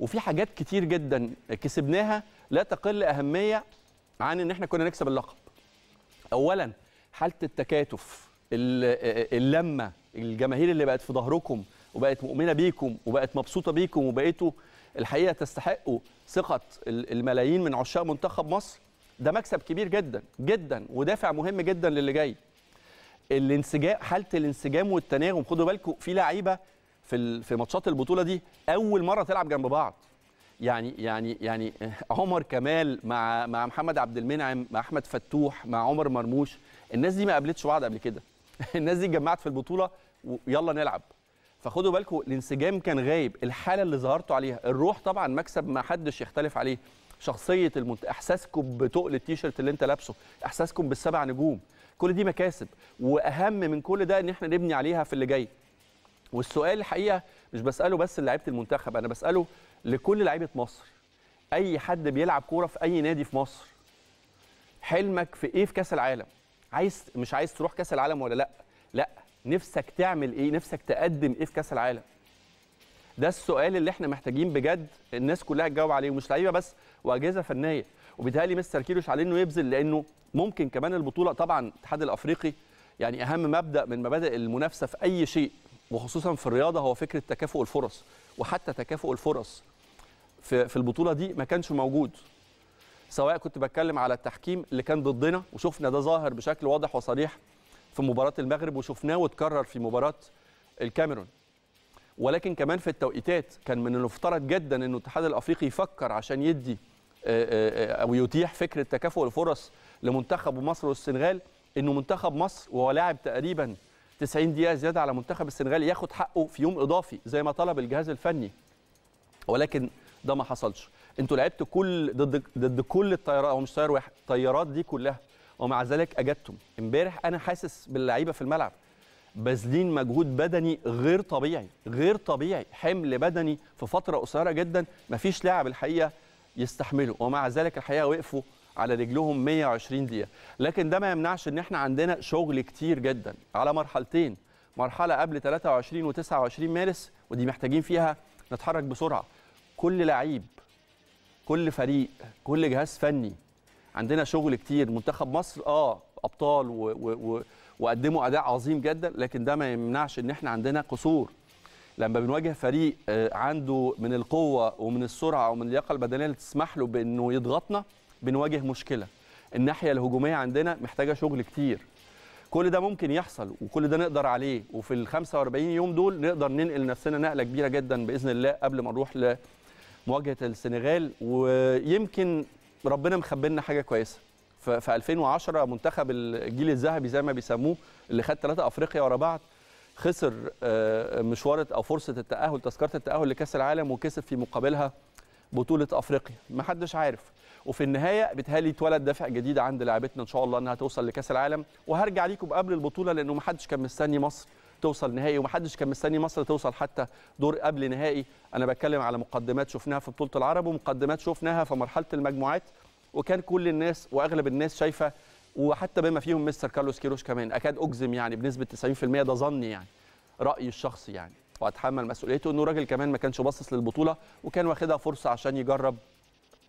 وفي حاجات كتير جدا كسبناها لا تقل اهميه عن ان احنا كنا نكسب اللقب. اولا حاله التكاتف اللمه الجماهير اللي بقت في ظهركم وبقت مؤمنه بيكم وبقت مبسوطه بيكم وبقيتوا الحقيقه تستحقوا ثقه الملايين من عشاق منتخب مصر ده مكسب كبير جدا جدا ودافع مهم جدا للي جاي الانسجام حاله الانسجام والتناغم خدوا بالكم في لعيبه في في ماتشات البطوله دي اول مره تلعب جنب بعض يعني يعني يعني عمر كمال مع مع محمد عبد المنعم مع احمد فتوح مع عمر مرموش الناس دي ما قابلتش بعض قبل كده الناس دي اتجمعت في البطوله ويلا نلعب فخدوا بالكم الانسجام كان غايب الحاله اللي ظهرتوا عليها الروح طبعا مكسب ما حدش يختلف عليه شخصيه المنت... احساسكم بتقل التيشيرت اللي انت لابسه احساسكم بالسبع نجوم كل دي مكاسب واهم من كل ده ان احنا نبني عليها في اللي جاي والسؤال الحقيقه مش بساله بس لعيبه المنتخب انا بساله لكل لعيبه مصر اي حد بيلعب كوره في اي نادي في مصر حلمك في ايه في كاس العالم عايز مش عايز تروح كاس العالم ولا لا لا نفسك تعمل ايه نفسك تقدم ايه في كاس العالم ده السؤال اللي احنا محتاجين بجد الناس كلها تجاوب عليه ومش لعيبه بس واجهزه فنيه وبيتهيألي مستر كيروش عليه انه يبذل لانه ممكن كمان البطوله طبعا الاتحاد الافريقي يعني اهم مبدا من مبادئ المنافسه في اي شيء وخصوصا في الرياضه هو فكره تكافؤ الفرص وحتى تكافؤ الفرص في في البطوله دي ما كانش موجود سواء كنت بتكلم على التحكيم اللي كان ضدنا وشفنا ده ظاهر بشكل واضح وصريح في مباراه المغرب وشفناه واتكرر في مباراه الكاميرون ولكن كمان في التوقيتات كان من المفترض جدا ان الاتحاد الافريقي يفكر عشان يدي آه، آه، آه، او يتيح فكره تكافؤ الفرص لمنتخب مصر والسنغال انه منتخب مصر وهو لاعب تقريبا 90 دقيقه زياده على منتخب السنغال ياخد حقه في يوم اضافي زي ما طلب الجهاز الفني ولكن ده ما حصلش انتوا لعبتوا كل ضد ضد كل الطيارات او مش طيار واحد الطيارات دي كلها ومع ذلك اجدتم امبارح انا حاسس باللعيبه في الملعب باذلين مجهود بدني غير طبيعي غير طبيعي حمل بدني في فتره قصيره جدا مفيش لاعب الحقيقه يستحمله ومع ذلك الحقيقه وقفوا على رجلهم 120 دقيقه لكن ده ما يمنعش ان احنا عندنا شغل كتير جدا على مرحلتين مرحله قبل 23 و29 مارس ودي محتاجين فيها نتحرك بسرعه كل لعيب كل فريق كل جهاز فني عندنا شغل كتير منتخب مصر اه ابطال و و و وقدموا اداء عظيم جدا لكن ده ما يمنعش ان احنا عندنا قصور لما بنواجه فريق آه، عنده من القوه ومن السرعه ومن اللياقه البدنيه اللي تسمح له بانه يضغطنا بنواجه مشكله الناحيه الهجوميه عندنا محتاجه شغل كتير كل ده ممكن يحصل وكل ده نقدر عليه وفي ال 45 يوم دول نقدر ننقل نفسنا نقله كبيره جدا باذن الله قبل ما نروح لمواجهه السنغال ويمكن ربنا مخبي لنا حاجه كويسه في 2010 منتخب الجيل الذهبي زي ما بيسموه اللي خد ثلاثه افريقيا ورا بعض خسر آه، مشوارة او فرصه التاهل تذكره التاهل لكاس العالم وكسب في مقابلها بطوله افريقيا ما حدش عارف وفي النهايه بتهالي اتولد دافع جديد عند لاعبتنا ان شاء الله انها توصل لكاس العالم وهرجع ليكم قبل البطوله لانه ما حدش كان مستني مصر توصل نهائي ومحدش كان مستني مصر توصل حتى دور قبل نهائي انا بتكلم على مقدمات شفناها في بطوله العرب ومقدمات شفناها في مرحله المجموعات وكان كل الناس واغلب الناس شايفه وحتى بما فيهم مستر كارلوس كيروش كمان اكاد اجزم يعني بنسبه 90% ده ظني يعني رايي الشخصي يعني واتحمل مسؤوليته انه راجل كمان ما كانش باصص للبطوله وكان واخدها فرصه عشان يجرب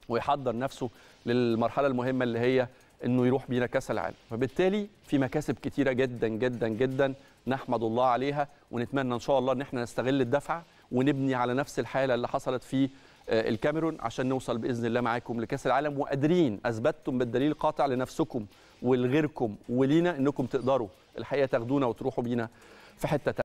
ويحضر نفسه للمرحله المهمه اللي هي انه يروح بينا كاس العالم فبالتالي في مكاسب كتيره جدا جدا جدا نحمد الله عليها ونتمنى ان شاء الله ان احنا نستغل الدفعه ونبني على نفس الحاله اللي حصلت في آه، الكاميرون عشان نوصل باذن الله معاكم لكاس العالم وقادرين اثبتتم بالدليل قاطع لنفسكم ولغيركم ولينا انكم تقدروا الحقيقه تاخدونا وتروحوا بينا في حته